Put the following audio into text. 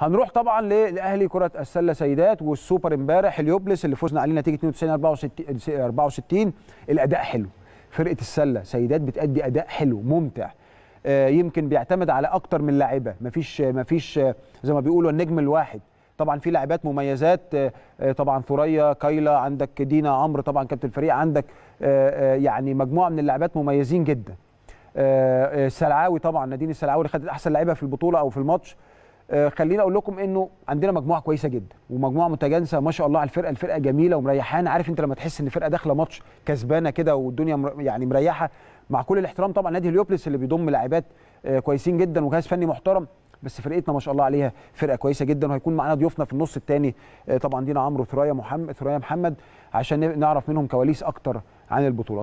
هنروح طبعا لاهلي كره السله سيدات والسوبر امبارح اليوبلس اللي فزنا عليه نتيجه 92 64 64 الاداء حلو فرقه السله سيدات بتادي اداء حلو ممتع آه، يمكن بيعتمد على اكتر من لاعبه مفيش مفيش آه، زي ما بيقولوا النجم الواحد طبعا في لاعبات مميزات آه، طبعا ثريا كايلا عندك دينا عمرو طبعا كابتن الفريق عندك يعني مجموعه من اللاعبات مميزين جدا السلعاوي طبعا نادين السلعاوي اللي خدت احسن لعيبه في البطوله او في الماتش آه، خليني اقول لكم انه عندنا مجموعه كويسه جدا ومجموعه متجانسه ما شاء الله على الفرقه الفرقه جميله ومريحانه عارف انت لما تحس ان الفرقه داخله ماتش كسبانه كده والدنيا يعني مريحه مع كل الاحترام طبعا نادي هليوبلس اللي بيضم لاعبات آه، كويسين جدا وجهاز فني محترم بس فرقتنا ما شاء الله عليها فرقه كويسه جدا وهيكون معانا ضيوفنا في النص الثاني آه، طبعا دينا عمرو ثريا محمد ثريا محمد عشان نعرف منهم كواليس اكتر عن البطوله